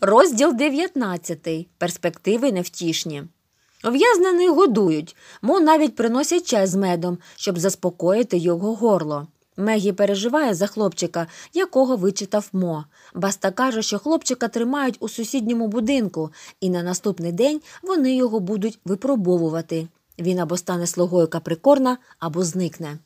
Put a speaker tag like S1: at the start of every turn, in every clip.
S1: Розділ 19. Перспективи невтішні. Ув'язнених годують, мо навіть приносять чай з медом, щоб заспокоїти його горло. Мегі переживає за хлопчика, якого вичитав мо. Баста каже, що хлопчика тримають у сусідньому будинку, і на наступний день вони його будуть випробовувати. Він або стане слугою каприкорна, або зникне.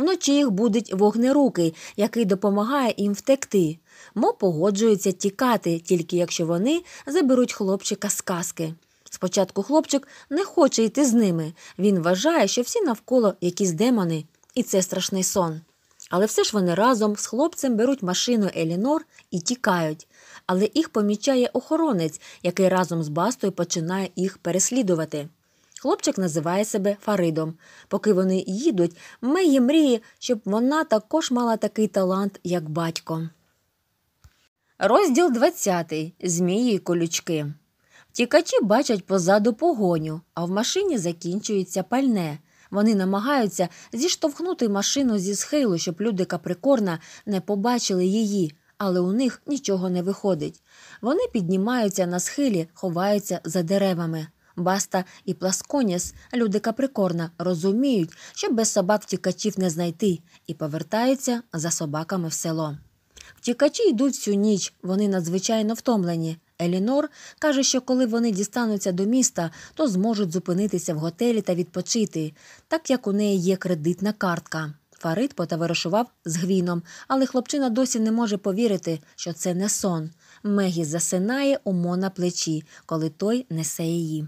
S1: Вночі їх будить вогнерукий, який допомагає їм втекти. Мо погоджується тікати, тільки якщо вони заберуть хлопчика з казки. Спочатку хлопчик не хоче йти з ними. Він вважає, що всі навколо якісь демони, і це страшний сон. Але все ж вони разом з хлопцем беруть машину Елінор і тікають. Але їх помічає охоронець, який разом з бастою починає їх переслідувати. Хлопчик називає себе Фаридом. Поки вони їдуть, Мегі мріє, щоб вона також мала такий талант, як батько. Розділ 20. Змії і колючки. Втікачі бачать позаду погоню, а в машині закінчується пальне. Вони намагаються зіштовхнути машину зі схилу, щоб люди Каприкорна не побачили її, але у них нічого не виходить. Вони піднімаються на схилі, ховаються за деревами. Баста і Пласконіс, люди Каприкорна, розуміють, що без собак втікачів не знайти, і повертаються за собаками в село. Втікачі йдуть всю ніч, вони надзвичайно втомлені. Елінор каже, що коли вони дістануться до міста, то зможуть зупинитися в готелі та відпочити, так як у неї є кредитна картка. Фарид потоваришував з гвіном, але хлопчина досі не може повірити, що це не сон. Мегі засинає умо на плечі, коли той несе її.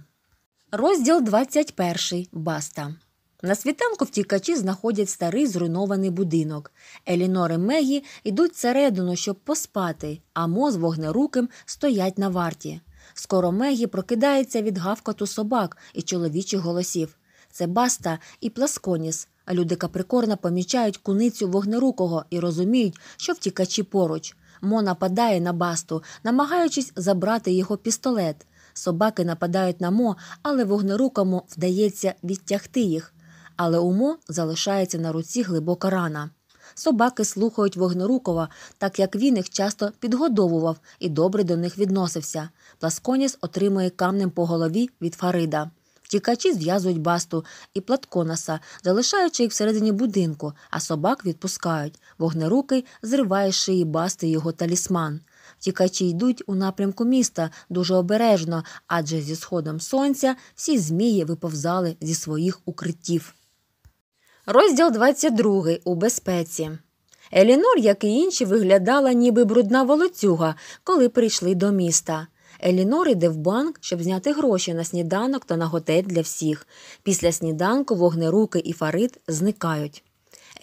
S1: Розділ 21. Баста. На світанку втікачі знаходять старий зруйнований будинок. Елінор і Мегі йдуть всередину, щоб поспати, а Моз вогнеруким стоять на варті. Скоро Мегі прокидається від гавкоту собак і чоловічих голосів. Це баста і пласконіс. А люди каприкорна помічають куницю вогнерукого і розуміють, що втікачі поруч. Мо нападає на басту, намагаючись забрати його пістолет. Собаки нападають на мо, але вогнерукому вдається відтягти їх. Але у мо залишається на руці глибока рана. Собаки слухають вогнерукова, так як він їх часто підгодовував і добре до них відносився. Пласконіс отримує камнем по голові від Фарида. Втікачі зв'язують басту і платконаса, залишаючи їх всередині будинку, а собак відпускають. Вогнерукий зриває шиї басти його талісман. Втікачі йдуть у напрямку міста дуже обережно, адже зі сходом сонця всі змії виповзали зі своїх укриттів. Розділ 22. у безпеці. Елінор, як і інші, виглядала, ніби брудна волоцюга, коли прийшли до міста. Елінор йде в банк, щоб зняти гроші на сніданок та на готель для всіх. Після сніданку вогнеруки і фарид зникають.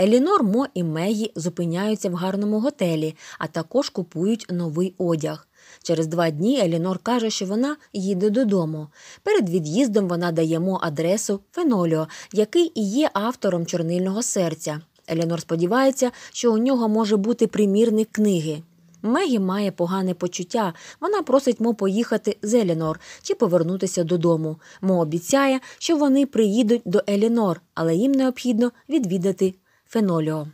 S1: Елінор Мо і Меї зупиняються в гарному готелі, а також купують новий одяг. Через два дні Елінор каже, що вона їде додому. Перед від'їздом вона дає Мо адресу Феноліо, який і є автором чорнильного серця. Елінор сподівається, що у нього може бути примірник книги. Мегі має погане почуття. Вона просить Мо поїхати з Елінор чи повернутися додому. Мо обіцяє, що вони приїдуть до Елінор, але їм необхідно відвідати феноліо.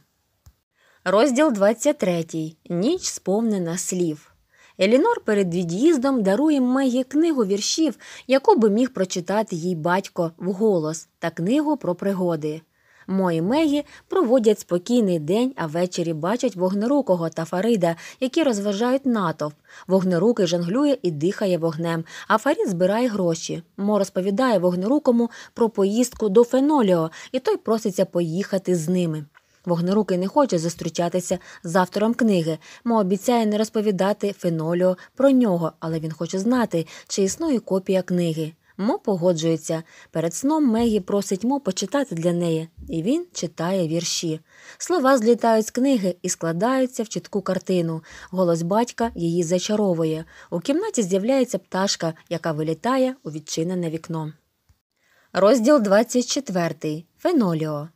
S1: Розділ 23. Ніч сповнена слів. Елінор перед від'їздом дарує Мегі книгу віршів, яку би міг прочитати їй батько вголос, та книгу про пригоди. Мо і Мегі проводять спокійний день, а ввечері бачать вогнерукого та Фарида, які розважають натовп. Вогнерукий жонглює і дихає вогнем, а Фарід збирає гроші. Мо розповідає вогнерукому про поїздку до Феноліо, і той проситься поїхати з ними. Вогнерукий не хоче зустрічатися з автором книги, мо обіцяє не розповідати Феноліо про нього, але він хоче знати, чи існує копія книги. Мо погоджується. Перед сном Мегі просить Мо почитати для неї, і він читає вірші. Слова злітають з книги і складаються в чітку картину. Голос батька її зачаровує. У кімнаті з'являється пташка, яка вилітає у відчинене вікно. Розділ 24. Феноліо.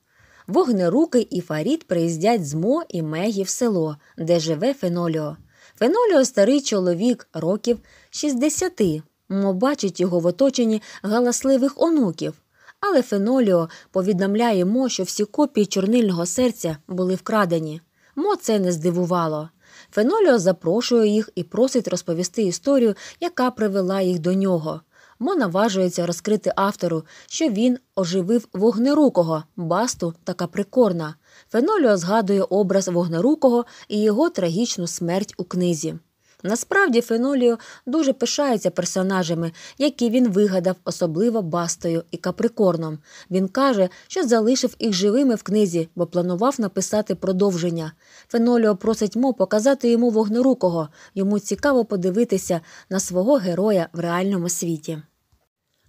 S1: Вогнеруки і Фарід приїздять з Мо і Мегі в село, де живе Феноліо. Феноліо старий чоловік років 60, Мо бачить його в оточенні галасливих онуків, але Феноліо повідомляє Мо, що всі копії чорнильного серця були вкрадені. Мо це не здивувало. Феноліо запрошує їх і просить розповісти історію, яка привела їх до нього. Мо наважується розкрити автору, що він оживив вогнерукого, басту та каприкорна. Феноліо згадує образ вогнерукого і його трагічну смерть у книзі. Насправді Феноліо дуже пишається персонажами, які він вигадав, особливо бастою і каприкорном. Він каже, що залишив їх живими в книзі, бо планував написати продовження. Феноліо просить Мо показати йому вогнерукого. Йому цікаво подивитися на свого героя в реальному світі.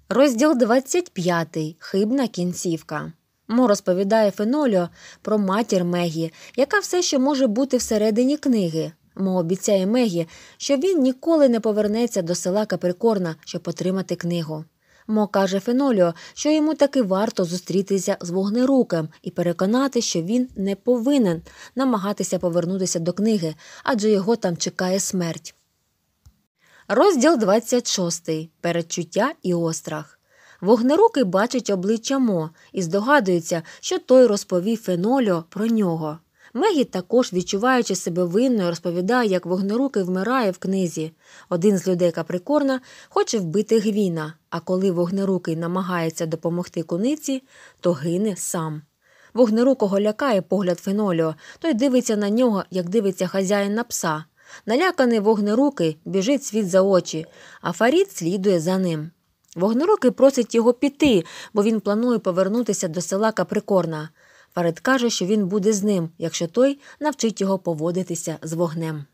S1: Розділ 25. Хибна кінцівка. Мо розповідає Феноліо про матір Мегі, яка все ще може бути всередині книги. Мо обіцяє Мегі, що він ніколи не повернеться до села Каприкорна, щоб отримати книгу. Мо каже Феноліо, що йому таки варто зустрітися з вогнеруком і переконати, що він не повинен намагатися повернутися до книги, адже його там чекає смерть. Розділ 26. Передчуття і острах. Вогнерукий бачить обличчя Мо і здогадується, що той розповів Феноліо про нього. Мегі також, відчуваючи себе винною, розповідає, як вогнеруки вмирає в книзі. Один з людей Каприкорна хоче вбити Гвіна, а коли вогнерукий намагається допомогти куниці, то гине сам. Вогнерукого лякає погляд феноліо, той дивиться на нього, як дивиться хазяїн на пса. Наляканий вогнерукий біжить світ за очі, а Фарід слідує за ним. Вогнерукий просить його піти, бо він планує повернутися до села Каприкорна. Фарид каже, що він буде з ним, якщо той навчить його поводитися з вогнем.